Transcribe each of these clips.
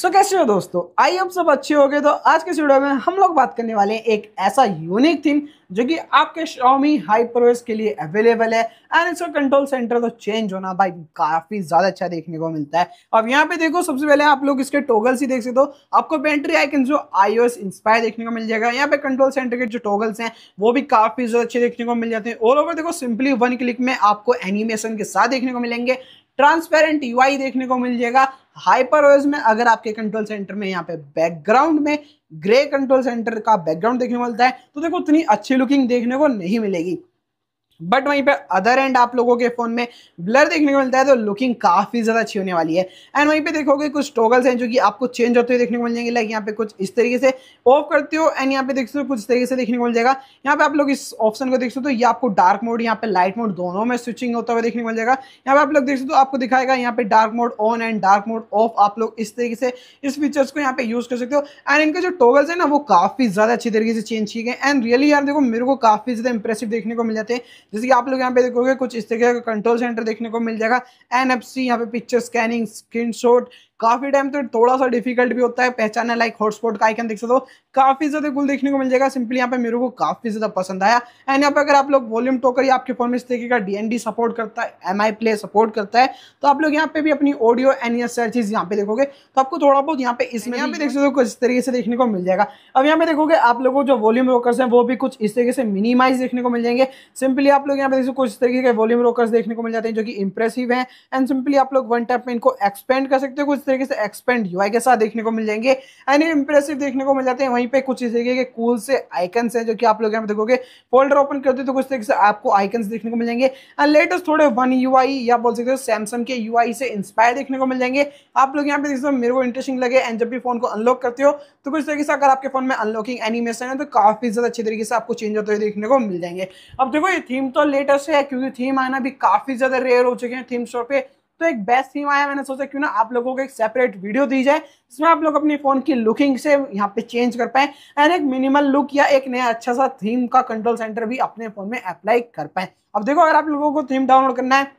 सो so, कैसे हो दोस्तों आई आप सब अच्छे हो गए तो आज के वीडियो में हम लोग बात करने वाले हैं एक ऐसा यूनिक थीम जो कि आपके Xiaomi हाइपरवेस के लिए अवेलेबल है एंड इसका कंट्रोल सेंटर तो चेंज होना भाई काफ़ी ज़्यादा अच्छा देखने को मिलता है अब यहाँ पे देखो सबसे पहले आप लोग इसके टोगल्स ही देख सकते हो आपको बैटरी आइकन जो आईओ इंस्पायर देखने को मिल जाएगा यहाँ पे कंट्रोल सेंटर के जो टोगल्स हैं वो भी काफ़ी ज़्यादा अच्छे देखने को मिल जाते हैं ऑल ओवर देखो सिंपली वन क्लिक में आपको एनिमेशन के साथ देखने को मिलेंगे ट्रांसपेरेंट यूआई देखने को मिल जाएगा हाइपर ओएस में अगर आपके कंट्रोल सेंटर में यहाँ पे बैकग्राउंड में ग्रे कंट्रोल सेंटर का बैकग्राउंड देखने को मिलता है तो देखो उतनी अच्छी लुकिंग देखने को नहीं मिलेगी बट वहीं पे अदर एंड आप लोगों के फ़ोन में ब्लर देखने को मिलता है तो लुकिंग काफ़ी ज़्यादा अच्छी होने वाली है एंड वहीं पे देखोगे कुछ टोगल्स हैं जो कि आपको चेंज होते हुए देखने को मिल जाएंगे लाइक यहाँ पे कुछ इस तरीके से ऑफ करते हो एंड यहाँ पे देख सकते हो कुछ तरीके से देखने को मिल जाएगा यहाँ पे आप लोग इस ऑप्शन को देख सकते हो ये आपको डार्क मोड यहाँ पे लाइट मोड दोनों में स्विचिंग होता हुआ देखने को मिल जाएगा यहाँ पे आप लोग देख सकते हो आपको दिखाएगा यहाँ पे dark mode on and dark mode off आप लोग इस तरीके से इस फीचर्स को यहाँ पे यूज़ कर सकते हो एंड इनके जो टोगल्स है ना वो काफ़ी ज़्यादा अच्छी तरीके से चेंज किए गए एंड रियली यार देखो मेरे को काफ़ी ज़्यादा इंप्रेसिव देखने को मिल जाते हैं जैसे कि आप लोग यहाँ पे देखोगे कुछ इस तरीके का कंट्रोल सेंटर देखने को मिल जाएगा एन एफ सी यहाँ पे पिक्चर स्कैनिंग स्क्रीन शॉट काफी टाइम तो थोड़ा सा डिफिकल्ट भी होता है पहचानने लाइक हॉटस्पॉट का आइकन देख सकते हो काफी ज्यादा गुल देखने को मिल जाएगा सिंपली यहाँ पे मेरे को काफी ज्यादा पसंद आया एंड यहाँ पे अगर आप लोग वॉल्यूम टोकर या आपके फोन में इस तरीके का डीएनडी सपोर्ट करता है एम प्ले सपोर्ट करता है तो आप लोग यहाँ पे भी अपनी ऑडियो एंड या सर चीज यहाँ पे देखोगे तो आपको थोड़ा बहुत यहाँ पे इसमें यहाँ पे देख सकते हो कुछ तरीके से देखने को मिल जाएगा अब यहाँ पे देखोगे आप लोगों को जो वॉल्यूम रोकर्स है वो भी कुछ इस तरीके से मिनिमाइज देखने को मिल जाएंगे सिंपली आप लोग यहाँ पे देख कुछ तरीके के वॉल्यूम रोकर्स देखने को मिल जाते हैं जो कि इंप्रेसिव है एंड सिंपली आप लोग वन टाइप में इनको एक्सपेंड कर सकते हो कुछ तरीके से एक्सपेंड यूआई के साथ देखने को मिल जाएंगे एंड ये इंप्रेसिव देखने को मिल जाते हैं वहीं पे कुछ इस तरीके के कूल से आइकन्स हैं जो कि आप लोग यहाँ पे देखोगे फोल्डर ओपन करते तो कुछ तरीके से आपको आइकन्स देखने को मिल जाएंगे एंड लेटेस्ट थोड़े वन यू या बोल सकते हो सैमसंग के यू से इंस्पायर देखने को मिल जाएंगे आप लोग यहाँ पे देख सकते हो मेरे को इंटरेस्टिंग लगे एंड जब भी फोन को अनलॉक करते हो तो कुछ तरीके से अगर आपके फोन में अनलॉकिंग एनिमेशन है तो काफी ज्यादा अच्छे तरीके से आपको चेंज होते हुए देखने को मिल जाएंगे अब देखो ये थीम तो लेटेस्ट है क्योंकि थीम आना भी काफी ज्यादा रेयर हो चुके हैं थीम शॉप पे तो एक बेस्ट थीम आया मैंने सोचा क्यों ना आप लोगों को एक सेपरेट वीडियो दी जाए जिसमें आप लोग अपनी फ़ोन की लुकिंग से यहाँ पे चेंज कर पाए एंड एक मिनिमल लुक या एक नया अच्छा सा थीम का कंट्रोल सेंटर भी अपने फ़ोन में अप्लाई कर पाए अब देखो अगर आप लोगों को थीम डाउनलोड करना है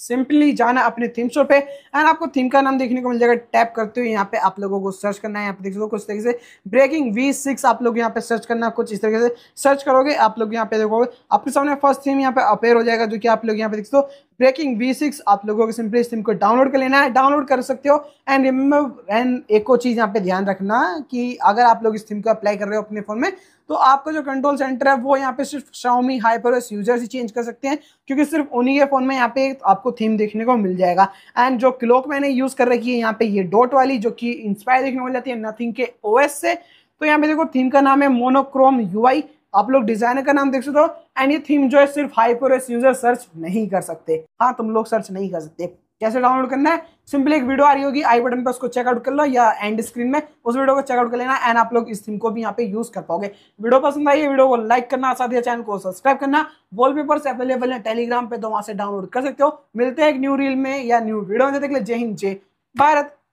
सिंपली जाना अपने थीम स्टोर पे एंड आपको थीम का नाम देखने को मिल जाएगा टैप करते हुए यहाँ पे आप लोगों को सर्च करना है यहाँ पे देख सकते हो कुछ तरीके से ब्रेकिंग वी सिक्स आप लोग यहाँ पे सर्च करना कुछ इस तरीके से सर्च करोगे आप लोग यहाँ पे देखोगे आपके सामने फर्स्ट थीम यहाँ पे अपेयर हो जाएगा जो कि आप लोग यहाँ पे देख सकते हो ब्रेकिंग वी सिक्स आप लोगों को सिंपली इस थीम को डाउनलोड कर लेना है डाउनलोड कर सकते हो एंड रिमेम्बर एंड एक और चीज़ यहाँ पे ध्यान रखना कि अगर आप लोग इस थीम को अप्लाई कर रहे हो अपने फ़ोन में तो आपका जो कंट्रोल सेंटर है वो यहाँ पे सिर्फ शाओमी एस यूजर्स ही चेंज कर सकते हैं क्योंकि सिर्फ उन्हीं के फ़ोन में यहाँ पे आपको थीम देखने को मिल जाएगा एंड जो क्लोक मैंने यूज़ कर रखी है यहाँ पे ये डॉट वाली जो कि इंस्पायर देखने को मिल जाती है नथिंग के ओ से तो यहाँ पे देखो थीम का नाम है मोनोक्रोम यू आप लोग डिजाइनर का नाम देख सकते हो एंड ये थीम जो है सिर्फ एस यूजर सर्च नहीं कर सकते हाँ तुम लोग सर्च नहीं कर सकते कैसे डाउनलोड करना है सिंपली एक वीडियो आ रही होगी आई बटन पर उसको चेकआउट कर लो या एंड स्क्रीन में उस वीडियो को चेकआउट कर लेना एंड आप लोग इस थीम को भी यहाँ पे यूज कर पाओगे वीडियो पसंद आई है वीडियो को लाइक करना साथ ही चैनल को सब्सक्राइब करना वॉलपेपर्स अवेलेबल है टेलीग्राम पे तो वहां से डाउनलोड कर सकते हो मिलते हैं एक न्यू रील में या न्यू वीडियो में जय हिंद जय भारत